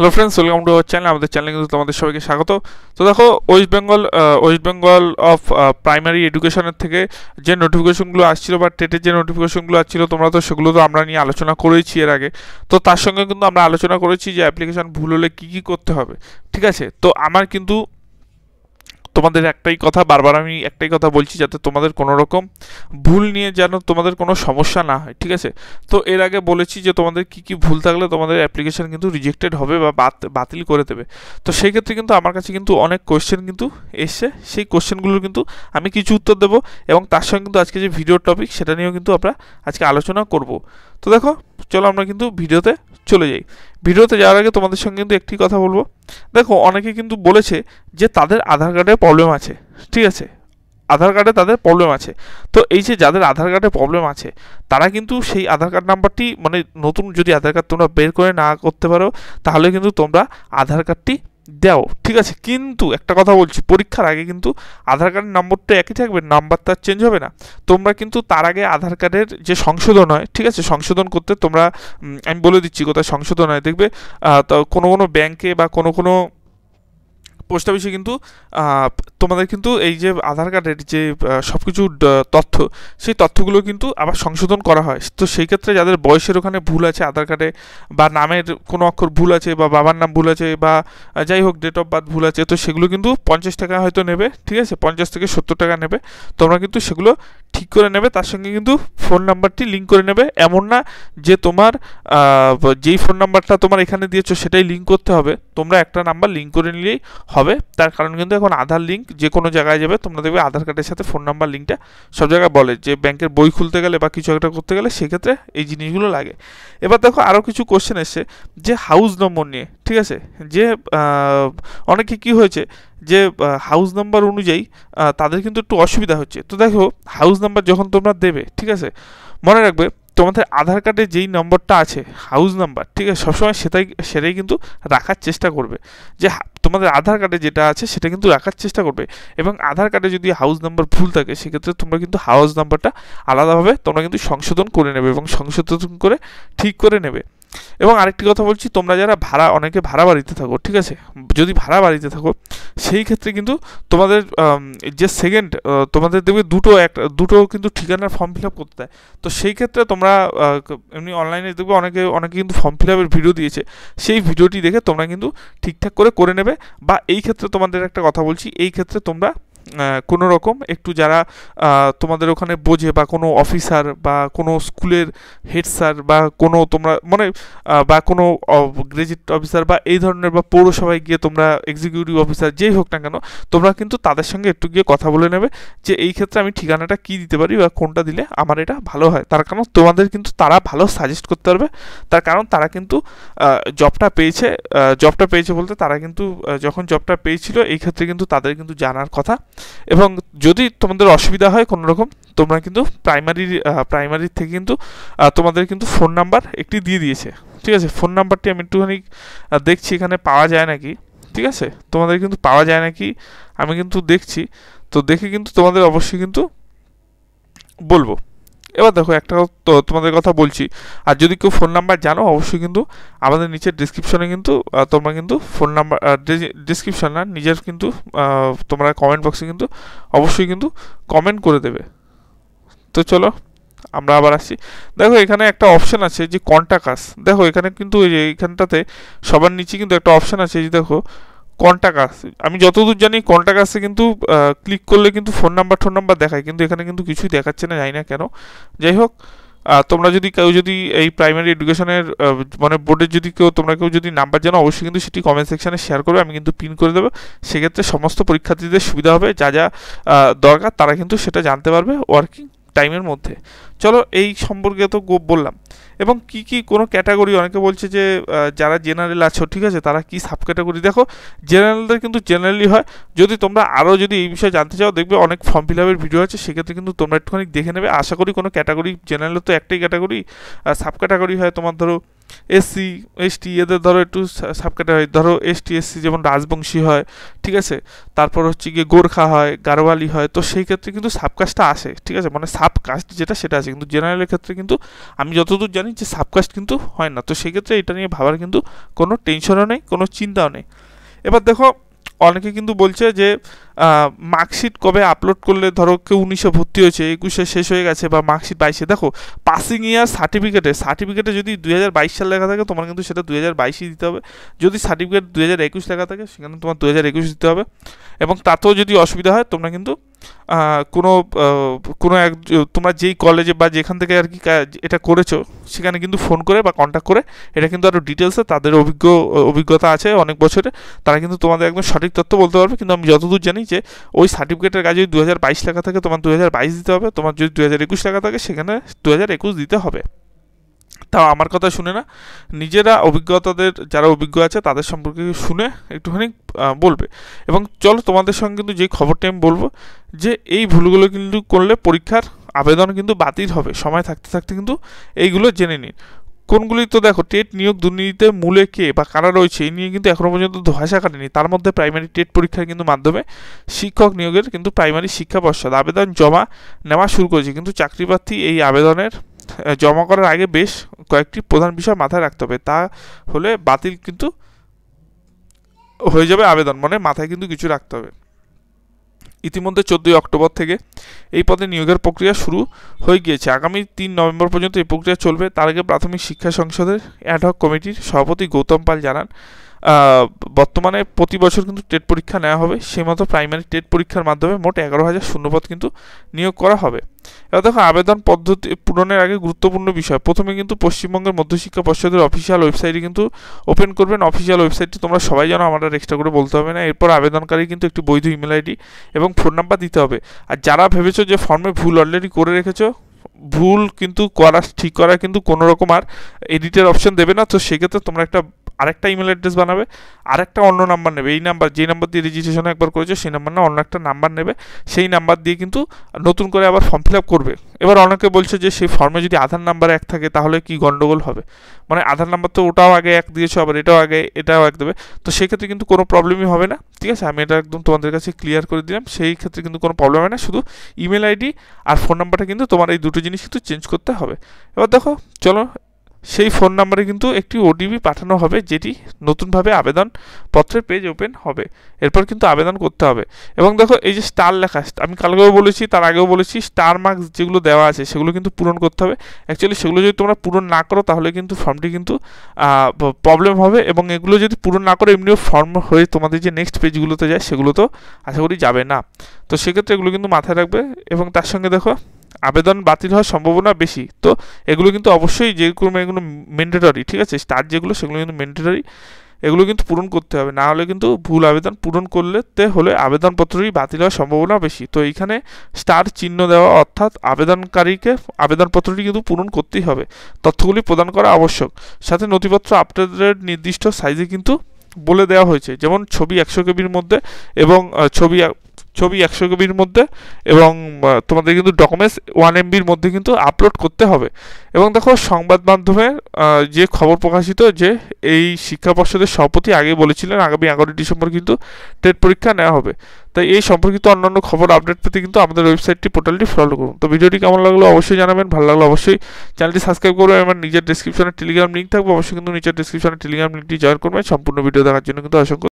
hello friends welcome to our channel আমাদের চ্যানেলে কিন্তু তোমাদের সবাইকে স্বাগত তো দেখো ওয়েস্ট বেঙ্গল ওয়েস্ট বেঙ্গল অফ প্রাইমারি এডুকেশনের থেকে যে নোটিফিকেশনগুলো আসছিল বা টেটের যে নোটিফিকেশনগুলো আসছিল তোমরা তো সেগুলো তো আমরা নিয়ে আলোচনা করেছি এর আগে তো তার সঙ্গে কিন্তু আমরা আলোচনা করেছি যে অ্যাপ্লিকেশন ভুল হলে কী কী করতে হবে ঠিক আছে তো আমার কিন্তু তোমাদের একটাই কথা বারবার আমি একটাই কথা বলছি যাতে তোমাদের কোনো রকম ভুল নিয়ে যেন তোমাদের কোনো সমস্যা না হয় ঠিক আছে তো এর আগে বলেছি যে তোমাদের কি কি ভুল থাকলে তোমাদের অ্যাপ্লিকেশান কিন্তু রিজেক্টেড হবে বা বাতিল করে দেবে তো সেই ক্ষেত্রে কিন্তু আমার কাছে কিন্তু অনেক কোয়েশ্চেন কিন্তু এসে সেই কোয়েশ্চেনগুলোর কিন্তু আমি কিছু উত্তর দেবো এবং তার সঙ্গে কিন্তু আজকে যে ভিডিও টপিক সেটা নিয়েও কিন্তু আমরা আজকে আলোচনা করব তো দেখো চলো আমরা কিন্তু ভিডিওতে চলে যাই ভিডিওতে যাওয়ার আগে তোমাদের সঙ্গে কিন্তু একটি কথা বলবো দেখো অনেকে কিন্তু বলেছে যে তাদের আধার কার্ডে প্রবলেম আছে ঠিক আছে আধার কার্ডে তাদের প্রবলেম আছে তো এই যে যাদের আধার কার্ডে প্রবলেম আছে তারা কিন্তু সেই আধার কার্ড নাম্বারটি মানে নতুন যদি আধার কার্ড তোমরা বের করে না করতে পারো তাহলে কিন্তু তোমরা আধার কার্ডটি দাও ঠিক আছে কিন্তু একটা কথা বলছি পরীক্ষার আগে কিন্তু আধার কার্ডের নম্বরটা একই থাকবে নাম্বার তার চেঞ্জ হবে না তোমরা কিন্তু তার আগে আধার কার্ডের যে সংশোধন হয় ঠিক আছে সংশোধন করতে তোমরা আমি বলে দিচ্ছি কোথায় সংশোধন হয় দেখবে তো কোনো কোনো ব্যাংকে বা কোনো কোনো পোস্ট অফিসে কিন্তু তোমাদের কিন্তু এই যে আধার কার্ডের যে সব কিছু তথ্য সেই তথ্যগুলো কিন্তু আবার সংশোধন করা হয় তো সেই ক্ষেত্রে যাদের বয়সের ওখানে ভুল আছে আধার কার্ডে বা নামের কোনো অক্ষর ভুল আছে বা বাবার নাম ভুল আছে বা যাই হোক ডেট অফ বার্থ ভুল আছে তো সেগুলো কিন্তু পঞ্চাশ টাকা হয়তো নেবে ঠিক আছে পঞ্চাশ থেকে সত্তর টাকা নেবে তোমরা কিন্তু সেগুলো ঠিক করে নেবে তার সঙ্গে কিন্তু ফোন নাম্বারটি লিঙ্ক করে নেবে এমন না যে তোমার যেই ফোন নাম্বারটা তোমার এখানে দিয়েছো সেটাই লিঙ্ক করতে হবে তোমরা একটা নাম্বার লিঙ্ক করে নিলেই হবে তার কারণ কিন্তু এখন আধার লিঙ্ক যে কোনো জায়গায় যাবে তোমরা দেখবে আধার কার্ডের সাথে ফোন নাম্বার লিঙ্কটা সব জায়গায় বলে যে ব্যাংকের বই খুলতে গেলে বা কিছু একটা করতে গেলে সেক্ষেত্রে এই জিনিসগুলো লাগে এবার দেখো আরও কিছু কোশ্চেন এসছে যে হাউস নম্বর নিয়ে ঠিক আছে যে অনেকে কি হয়েছে যে হাউস নাম্বার অনুযায়ী তাদের কিন্তু একটু অসুবিধা হচ্ছে তো দেখো হাউস নাম্বার যখন তোমরা দেবে ঠিক আছে মনে রাখবে তোমাদের আধার কার্ডে যেই নম্বরটা আছে হাউস নাম্বার ঠিক আছে সবসময় সেটাই সেটাই কিন্তু রাখার চেষ্টা করবে যে তোমাদের আধার কার্ডে যেটা আছে সেটা কিন্তু রাখার চেষ্টা করবে এবং আধার কার্ডে যদি হাউস নাম্বার ভুল থাকে সেক্ষেত্রে তোমরা কিন্তু হাউস নাম্বারটা আলাদাভাবে তোমরা কিন্তু সংশোধন করে নেবে এবং সংশোধন করে ঠিক করে নেবে এবং আরেকটি কথা বলছি তোমরা যারা ভাড়া অনেকে ভাড়া বাড়িতে থাকো ঠিক আছে যদি ভাড়া বাড়িতে থাকো সেই ক্ষেত্রে কিন্তু তোমাদের যে সেকেন্ড তোমাদের দেখবে দুটো এক দুটো কিন্তু ঠিকানার ফর্ম ফিল আপ করতে দেয় তো সেই ক্ষেত্রে তোমরা এমনি অনলাইনে দেখবে অনেকে অনেকে কিন্তু ফর্ম ফিল আপের ভিডিও দিয়েছে সেই ভিডিওটি দেখে তোমরা কিন্তু ঠিকঠাক করে করে নেবে বা এই ক্ষেত্রে তোমাদের একটা কথা বলছি এই ক্ষেত্রে তোমরা কোনো রকম একটু যারা তোমাদের ওখানে বোঝে বা কোনো অফিসার বা কোনো স্কুলের হেড স্যার বা কোনো তোমরা মানে বা কোনো গ্রেজুয়েট অফিসার বা এই ধরনের বা পৌরসভায় গিয়ে তোমরা এক্সিকিউটিভ অফিসার যেই হোক না কেন তোমরা কিন্তু তাদের সঙ্গে একটু গিয়ে কথা বলে নেবে যে এই ক্ষেত্রে আমি ঠিকানাটা কি দিতে পারি বা কোনটা দিলে আমার এটা ভালো হয় তার কারণ তোমাদের কিন্তু তারা ভালো সাজেস্ট করতে পারবে তার কারণ তারা কিন্তু জবটা পেয়েছে জবটা পেয়েছে বলতে তারা কিন্তু যখন জবটা পেয়েছিল এই ক্ষেত্রে কিন্তু তাদের কিন্তু জানার কথা এবং যদি তোমাদের অসুবিধা হয় কোনো রকম তোমরা কিন্তু প্রাইমারি প্রাইমারি থেকে কিন্তু তোমাদের কিন্তু ফোন নাম্বার একটি দিয়ে দিয়েছে ঠিক আছে ফোন নাম্বারটি আমি একটুখানি দেখছি এখানে পাওয়া যায় নাকি ঠিক আছে তোমাদের কিন্তু পাওয়া যায় নাকি আমি কিন্তু দেখছি তো দেখে কিন্তু তোমাদের অবশ্যই কিন্তু বলবো এবার দেখো একটা তো তোমাদের কথা বলছি আর যদি কেউ ফোন নাম্বার জানো অবশ্যই কিন্তু আমাদের নিচের ডিসক্রিপশনে কিন্তু তোমরা কিন্তু ফোন নাম্বার ডিসক্রিপশন না নিজের কিন্তু তোমরা কমেন্ট বক্সে কিন্তু অবশ্যই কিন্তু কমেন্ট করে দেবে তো চলো আমরা আবার আসছি দেখো এখানে একটা অপশান আছে যে কন্ট্যাক্ট আস দেখো এখানে কিন্তু এইখানটাতে সবার নিচে কিন্তু একটা অপশান আছে যে দেখো কন্ট্যাক্ট আসছে আমি যতদূর জানি কন্ট্যাক্ট আসছে কিন্তু ক্লিক করলে কিন্তু ফোন নাম্বার ফোন নাম্বার দেখায় কিন্তু এখানে কিন্তু কিছুই দেখাচ্ছে না জানি না কেন যাই হোক তোমরা যদি কেউ যদি এই প্রাইমারি এডুকেশনের মানে বোর্ডের যদি কেউ তোমরা কেউ যদি নাম্বার জানো অবশ্যই কিন্তু সেটি কমেন্ট সেকশানে শেয়ার করবে আমি কিন্তু পিন করে দেবো সেক্ষেত্রে সমস্ত পরীক্ষার্থীদের সুবিধা হবে যা যা দরকার তারা কিন্তু সেটা জানতে পারবে ওয়ার্কিং টাইমের মধ্যে চলো এই সম্পর্কে তো গোপ বললাম এবং কি কি কোনো ক্যাটাগরি অনেকে বলছে যে যারা জেনারেল আছো ঠিক আছে তারা কি সাব ক্যাটাগরি দেখো জেনারেলদের কিন্তু জেনারেলি হয় যদি তোমরা আরও যদি এই বিষয়ে জানতে চাও দেখবে অনেক ফর্ম ফিল আপের ভিডিও আছে সেক্ষেত্রে কিন্তু তোমরা একটুখানি দেখে নেবে আশা করি কোনো ক্যাটাগরি জেনারেলের তো একটাই ক্যাটাগরি সাব ক্যাটাগরি হয় তোমার ধরো এসসি এসটি এদের ধরো একটু সাবকাটে হয় ধরো এসটি এসসি যেমন রাজবংশী হয় ঠিক আছে তারপর হচ্ছে গিয়ে গোর্খা হয় গারোয়ালি হয় তো সেই ক্ষেত্রে কিন্তু সাবকাস্টটা আসে ঠিক আছে মানে সাবকাস্ট যেটা সেটা আছে কিন্তু জেনারেলের ক্ষেত্রে কিন্তু আমি যতদূর জানি যে সাবকাস্ট কিন্তু হয় না তো সেক্ষেত্রে এটা নিয়ে ভাবার কিন্তু কোনো টেনশনও নেই কোনো চিন্তাও নেই এবার দেখো অনেকে কিন্তু বলছে যে মার্কশিট কবে আপলোড করলে ধরো কেউ উনিশে ভর্তি হয়েছে একুশে শেষ হয়ে গেছে বা মার্কশিট বাইশে দেখো পাসিং ইয়ার সার্টিফিকেটে সার্টিফিকেটে যদি দু হাজার বাইশ সাল লেখা থাকে তোমার কিন্তু সেটা দু হাজার বাইশই দিতে হবে যদি সার্টিফিকেট দু হাজার একুশ লেখা থাকে সেখানে তোমার দু হাজার একুশ দিতে হবে এবং তাতেও যদি অসুবিধা হয় তোমরা কিন্তু কোনো কোনো এক তোমরা যেই কলেজে বা যেখান থেকে আর কি এটা করেছো সেখানে কিন্তু ফোন করে বা কন্ট্যাক্ট করে এটা কিন্তু আরও ডিটেলসে তাদের অভিজ্ঞ অভিজ্ঞতা আছে অনেক বছরে তারা কিন্তু তোমাদের একদম সঠিক তথ্য বলতে পারবে কিন্তু আমি যতদূর জানি যে ওই সার্টিফিকেটের কাজে যদি দু হাজার বাইশ টাকা থাকে তোমার দু হাজার বাইশ দিতে হবে তোমার যদি দু হাজার একুশ টাকা থাকে সেখানে দু হাজার একুশ দিতে হবে তাও আমার কথা শুনে না নিজেরা অভিজ্ঞতাদের যারা অভিজ্ঞ আছে তাদের সম্পর্কে শুনে একটুখানি বলবে এবং চলো তোমাদের সঙ্গে কিন্তু যে খবরটি আমি বলবো যে এই ভুলগুলো কিন্তু করলে পরীক্ষার আবেদন কিন্তু বাতিল হবে সময় থাকতে থাকতে কিন্তু এইগুলো জেনে নিন কোনগুলি তো দেখো টেট নিয়োগ দুর্নীতিতে মূলে কে বা কারা রয়েছে এই নিয়ে কিন্তু এখনও পর্যন্ত ধোয়াশা কাটেনি তার মধ্যে প্রাইমারি টেট পরীক্ষার কিন্তু মাধ্যমে শিক্ষক নিয়োগের কিন্তু প্রাইমারি শিক্ষা পর্ষদ আবেদন জমা নেওয়া শুরু করেছে কিন্তু চাকরি প্রার্থী এই আবেদনের জমা করার আগে বেশ কয়েকটি প্রধান বিষয় মাথায় রাখতে হবে তা হলে বাতিল কিন্তু হয়ে যাবে আবেদন মানে মাথায় কিন্তু কিছু রাখতে হবে ইতিমধ্যে চোদ্দই অক্টোবর থেকে এই পদে নিয়োগের প্রক্রিয়া শুরু হয়ে গিয়েছে আগামী তিন নভেম্বর পর্যন্ত এই প্রক্রিয়া চলবে তার আগে প্রাথমিক শিক্ষা সংসদের অ্যাডহক কমিটির সভাপতি গৌতম পাল জানান বর্তমানে প্রতি বছর কিন্তু টেট পরীক্ষা নেওয়া হবে সেই মতো প্রাইমারি টেট পরীক্ষার মাধ্যমে মোট এগারো হাজার শূন্যপদ কিন্তু নিয়োগ করা হবে এবার দেখো আবেদন পদ্ধতি পূরণের আগে গুরুত্বপূর্ণ বিষয় প্রথমে কিন্তু পশ্চিমবঙ্গের মধ্যশিক্ষা পর্ষদের অফিসিয়াল ওয়েবসাইটে কিন্তু ওপেন করবেন অফিসিয়াল ওয়েবসাইটটি তোমরা সবাই জানো আমাদের এক্সট্রা করে বলতে হবে না এরপর আবেদনকারী কিন্তু একটি বৈধ ইমেল আইডি এবং ফোন নাম্বার দিতে হবে আর যারা ভেবেছো যে ফর্মে ভুল অলরেডি করে রেখেছো ভুল কিন্তু করা ঠিক করা কিন্তু কোনো রকম আর এডিটের অপশন দেবে না তো সেক্ষেত্রে তোমরা একটা আরেকটা ইমেল অ্যাড্রেস বানাবে আরেকটা অন্য নাম্বার নেবে এই নাম্বার যে নাম্বার দিয়ে রেজিস্ট্রেশন একবার করেছে সেই নাম্বার না অন্য একটা নাম্বার নেবে সেই নাম্বার দিয়ে কিন্তু নতুন করে আবার ফর্ম ফিল আপ করবে এবার অনেকে বলছে যে সেই ফর্মে যদি আধার নাম্বার এক থাকে তাহলে কি গণ্ডগোল হবে মানে আধার নাম্বার তো ওটাও আগে এক দিয়েছে আবার এটাও আগে এটাও এক দেবে তো সেক্ষেত্রে কিন্তু কোনো প্রবলেমই হবে না ঠিক আছে আমি এটা একদম তোমাদের কাছে ক্লিয়ার করে দিলাম সেই ক্ষেত্রে কিন্তু কোনো প্রবলেম হয় না শুধু ইমেল আইডি আর ফোন নাম্বারটা কিন্তু তোমার এই দুটো জিনিস কিন্তু চেঞ্জ করতে হবে এবার দেখো চলো সেই ফোন নাম্বারে কিন্তু একটি ওটিপি পাঠানো হবে যেটি নতুনভাবে আবেদনপত্রের পেজ ওপেন হবে এরপর কিন্তু আবেদন করতে হবে এবং দেখো এই যে স্টার লেখা আমি কালকেও বলেছি তার আগেও বলেছি স্টার মার্কস যেগুলো দেওয়া আছে সেগুলো কিন্তু পূরণ করতে হবে অ্যাকচুয়ালি সেগুলো যদি তোমরা পূরণ না করো তাহলে কিন্তু ফর্মটি কিন্তু প্রবলেম হবে এবং এগুলো যদি পূরণ না করো এমনিও ফর্ম হয়ে তোমাদের যে নেক্সট পেজগুলোতে যায় সেগুলো তো আশা করি যাবে না তো সেক্ষেত্রে এগুলো কিন্তু মাথায় রাখবে এবং তার সঙ্গে দেখো আবেদন বাতিল হওয়ার সম্ভাবনা বেশি তো এগুলো কিন্তু অবশ্যই যেগুলো এগুলো ম্যান্ডেটরি ঠিক আছে স্টার যেগুলো সেগুলো কিন্তু ম্যান্ডেটরি এগুলো কিন্তু পূরণ করতে হবে না হলে কিন্তু ভুল আবেদন পূরণ করলেতে হলে আবেদনপত্রটি বাতিল হওয়ার সম্ভাবনা বেশি তো এইখানে স্টার চিহ্ন দেওয়া অর্থাৎ আবেদনকারীকে আবেদনপত্রটি কিন্তু পূরণ করতেই হবে তথ্যগুলি প্রদান করা আবশ্যক সাথে নথিপত্র আপডেটের নির্দিষ্ট সাইজে কিন্তু বলে দেওয়া হয়েছে যেমন ছবি একশো কেবির মধ্যে এবং ছবি ছবি একশো কেবির মধ্যে এবং তোমাদের কিন্তু ডকুমেন্টস ওয়ান এমবির মধ্যে কিন্তু আপলোড করতে হবে এবং দেখো সংবাদ মাধ্যমের যে খবর প্রকাশিত যে এই শিক্ষা পর্ষদের সভাপতি আগে বলেছিলেন আগামী এগারোই ডিসেম্বর কিন্তু টেট পরীক্ষা নেওয়া হবে তাই এই সম্পর্কিত অন্যান্য খবর আপডেট পেতে কিন্তু আমাদের ওয়েবসাইটটি পোর্টালটি ফলো করুন তো ভিডিওটি কেমন লাগলো অবশ্যই জানাবেন ভালো লাগলো অবশ্যই চ্যানেলটি সাবস্ক্রাইব করবেন আমার নিজের ডিসক্রিপশনে টেলিগ্রাম লিঙ্ক থাকবে অবশ্যই কিন্তু নিচের ডিসক্রিপশনে টেলিগ্রাম লিঙ্কটি জয়েন করবেন সম্পূর্ণ ভিডিও দেখার জন্য কিন্তু অসংখ্য